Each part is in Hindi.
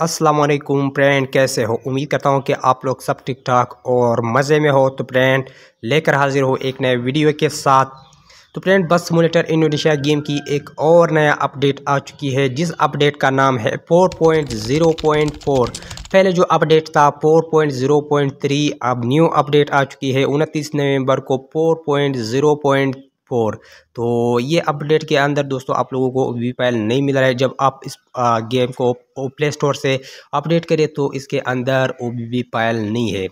असलम फ्रेंड कैसे हो उम्मीद करता हूँ कि आप लोग सब ठीक ठाक और मज़े में हो तो फ्रेंड लेकर हाजिर हो एक नए वीडियो के साथ तो फ्रेंड बस मोनीटर इंडोनेशिया गेम की एक और नया अपडेट आ चुकी है जिस अपडेट का नाम है 4.0.4 पहले जो अपडेट था 4.0.3 अब न्यू अपडेट आ चुकी है उनतीस नवंबर को 4.0.3 फोर तो ये अपडेट के अंदर दोस्तों आप लोगों को वी फाइल नहीं मिला है जब आप इस आ, गेम को प्ले स्टोर से अपडेट करें तो इसके अंदर ओ वी फाइल नहीं है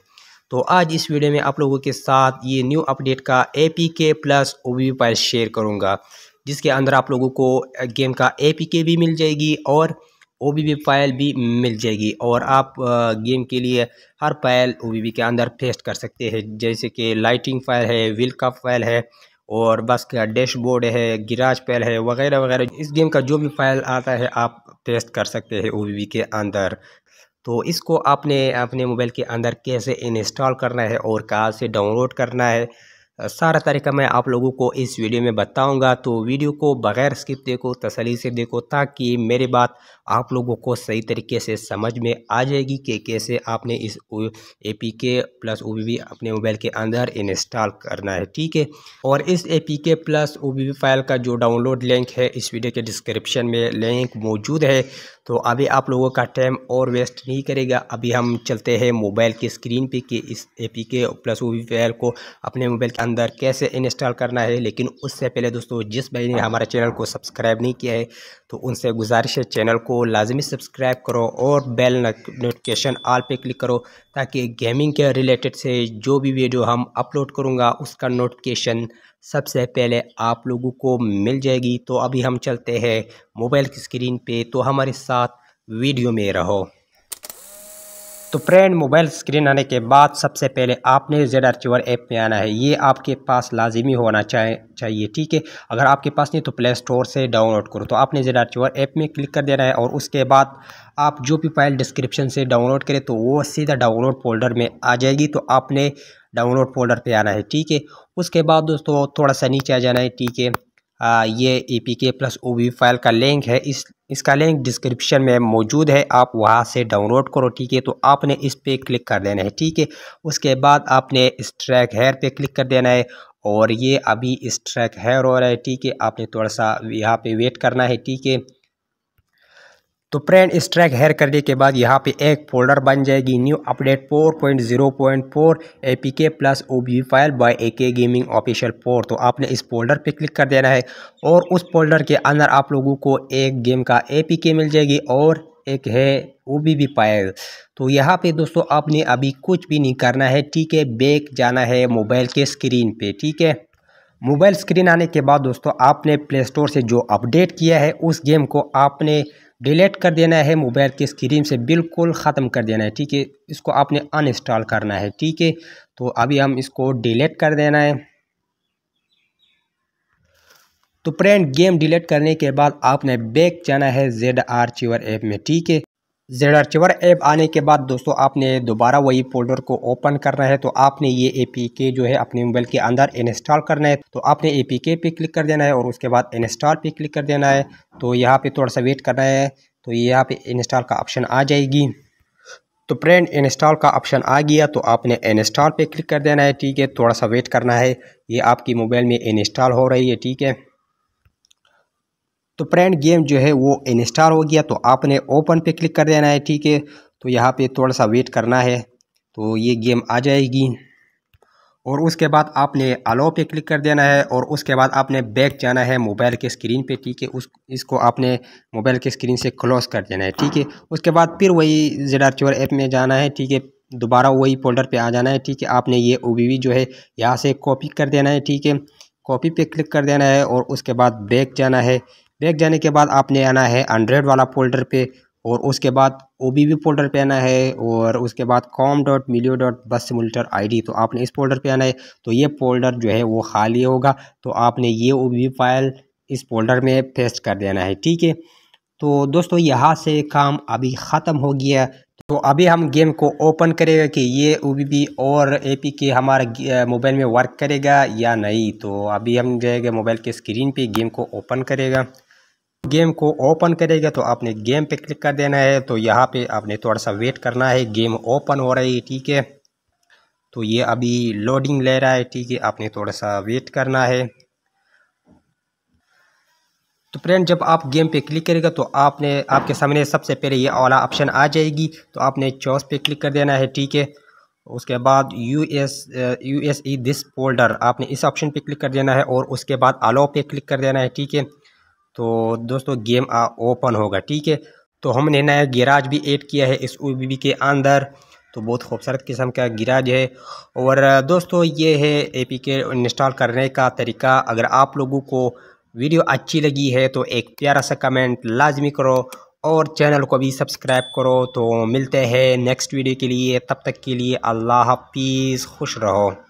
तो आज इस वीडियो में आप लोगों के साथ ये न्यू अपडेट का A P K plus O V file share करूँगा जिसके अंदर आप लोगों को गेम का ए पी के भी मिल जाएगी और ओ बी फाइल भी मिल जाएगी और आप गेम के लिए हर फाइल ओ के अंदर फेस्ट कर सकते हैं जैसे कि लाइटिंग फाइल है विल का फाइल है और बस का डैशबोर्ड है गिराज पैल है वगैरह वगैरह इस गेम का जो भी फाइल आता है आप पेस्ट कर सकते हैं ओ के अंदर तो इसको आपने अपने मोबाइल के अंदर कैसे इंस्टॉल करना है और कहाँ से डाउनलोड करना है सारा तरीका मैं आप लोगों को इस वीडियो में बताऊंगा तो वीडियो को बग़ैर स्किप देखो तसली से देखो ताकि मेरी बात आप लोगों को सही तरीके से समझ में आ जाएगी कि कैसे आपने इस ए पी के प्लस ओ अपने मोबाइल के अंदर इंस्टॉल करना है ठीक है और इस A P K plus O file का जो डाउनलोड लिंक है इस वीडियो के डिस्क्रिप्शन में लिंक मौजूद है तो अभी आप लोगों का टाइम और वेस्ट नहीं करेगा अभी हम चलते हैं मोबाइल की स्क्रीन पे कि इस A P K plus P L को अपने मोबाइल के अंदर कैसे इंस्टॉल करना है लेकिन उससे पहले दोस्तों जिस भाई ने हमारे चैनल को सब्सक्राइब नहीं किया है तो उनसे गुजारिश है चैनल को लाजमी सब्सक्राइब करो और बेल नोटिफिकेशन आल पे क्लिक करो ताकि गेमिंग के रिलेटेड से जो भी वीडियो हम अपलोड करूँगा उसका नोटिफिकेशन सबसे पहले आप लोगों को मिल जाएगी तो अभी हम चलते हैं मोबाइल की स्क्रीन पे तो हमारे साथ वीडियो में रहो तो फ्रेंड मोबाइल स्क्रीन आने के बाद सबसे पहले आपने जेड आर्च्यूअर ऐप में आना है ये आपके पास लाजिमी होना चाहे चाहिए ठीक है अगर आपके पास नहीं तो प्ले स्टोर से डाउनलोड करो तो आपने जेड आर्च्यूअर ऐप में क्लिक कर देना है और उसके बाद आप जो भी फाइल डिस्क्रिप्शन से डाउनलोड करें तो वो सीधा डाउनलोड फोल्डर में आ जाएगी तो आपने डाउनलोड फोल्डर पर आना है ठीक है उसके बाद दोस्तों थोड़ा सा नीचे आ जाना है ठीक है आ, ये A P K plus O V file का लिंक है इस इसका लिंक डिस्क्रिप्शन में मौजूद है आप वहाँ से डाउनलोड करो ठीक है तो आपने इस पर क्लिक कर देना है ठीक है उसके बाद आपने इस ट्रैक हेयर पे क्लिक कर देना है और ये अभी इस ट्रैक हेयर हो रहा है ठीक है आपने थोड़ा सा यहाँ पे वेट करना है ठीक है तो फ्रेंड इस ट्रैक हेयर करने के बाद यहाँ पे एक फोल्डर बन जाएगी new update 4.0.4 APK plus OB file by K gaming official four तो आपने इस फोल्डर पे क्लिक कर देना है और उस फोल्डर के अंदर आप लोगों को एक गेम का एपीके मिल जाएगी और एक है ओ बी बी फाइल तो यहाँ पे दोस्तों आपने अभी कुछ भी नहीं करना है ठीक है बेक जाना है मोबाइल के स्क्रीन पर ठीक है मोबाइल स्क्रीन आने के बाद दोस्तों आपने प्ले स्टोर से जो अपडेट किया है उस गेम को आपने डिलीट कर देना है मोबाइल की स्क्रीन से बिल्कुल ख़त्म कर देना है ठीक है इसको आपने अनइंस्टॉल करना है ठीक है तो अभी हम इसको डिलीट कर देना है तो फ्रेंड गेम डिलीट करने के बाद आपने बैक जाना है जेड आर चीवर ऐप में ठीक है जेड आर्चिवर ऐप आने के बाद दोस्तों आपने दोबारा वही फोल्डर को ओपन करना है तो आपने ये ए जो है अपने मोबाइल के अंदर इंस्टॉल करना है तो आपने ए पे क्लिक कर देना है और उसके बाद इंस्टॉल पे क्लिक कर देना है तो यहाँ पे थोड़ा सा वेट करना है तो ये यहाँ पे इंस्टॉल का ऑप्शन आ जाएगी तो फ्रेंड इंस्टॉल का ऑप्शन आ गया तो आपने इंस्टॉल पर क्लिक कर देना है ठीक है थोड़ा सा वेट करना है ये आपकी मोबाइल में इंस्टॉल हो रही है ठीक है तो फ्रेंड गेम जो है वो इंस्टॉल हो गया तो आपने ओपन पे क्लिक कर देना है ठीक है तो यहाँ पे थोड़ा सा वेट करना है तो ये गेम आ जाएगी और उसके बाद आपने अलो पे क्लिक कर देना है और उसके बाद आपने बैक जाना है मोबाइल के स्क्रीन पे ठीक है उस इसको आपने मोबाइल के स्क्रीन से क्लोज कर देना है ठीक है उसके बाद फिर वही जेड आर ऐप में जाना है ठीक है दोबारा वही फोल्डर पे आ जाना है ठीक है आपने ये ओ जो है यहाँ से कॉपी कर देना है ठीक है कॉपी पे क्लिक कर देना है और उसके बाद बैक जाना है बैक जाने के बाद आपने आना है एंड्रॉयड वाला फोल्डर पे और उसके बाद ओ बी फोल्डर पे आना है और उसके बाद कॉम डॉट मिलियो डॉट बस आई डी तो आपने इस फोल्डर पे आना है तो ये फोल्डर जो है वो खाली होगा तो आपने ये ओ फाइल इस फोल्डर में पेस्ट कर देना है ठीक है तो दोस्तों यहाँ से काम अभी ख़त्म हो गया तो अभी हम गेम को ओपन करेंगे कि ये ओ और ए पी के हमारा मोबाइल में वर्क करेगा या नहीं तो अभी हम जाएंगे मोबाइल के स्क्रीन पे गेम को ओपन करेगा गेम को ओपन करेगा तो आपने गेम पे क्लिक कर देना है तो यहाँ पे आपने थोड़ा सा वेट करना है गेम ओपन हो रही है ठीक है तो ये अभी लोडिंग ले रहा है ठीक है आपने थोड़ा सा वेट करना है तो फ्रेंड जब आप गेम पे क्लिक करेगा तो आपने आपके सामने सबसे पहले ये वाला ऑप्शन आ जाएगी तो आपने चॉइस पे क्लिक कर देना है ठीक है उसके बाद U S U S E this folder आपने इस ऑप्शन पे क्लिक कर देना है और उसके बाद आलो पे क्लिक कर देना है ठीक है तो दोस्तों गेम आ ओपन होगा ठीक है तो हमने नया गिराज भी ऐड किया है इस ओ के अंदर तो बहुत खूबसूरत किस्म का गिराज है और दोस्तों ये है ए पी के इंस्टॉल करने का तरीका अगर आप लोगों को वीडियो अच्छी लगी है तो एक प्यारा सा कमेंट लाजमी करो और चैनल को भी सब्सक्राइब करो तो मिलते हैं नेक्स्ट वीडियो के लिए तब तक के लिए अल्लाह हाफिज़ खुश रहो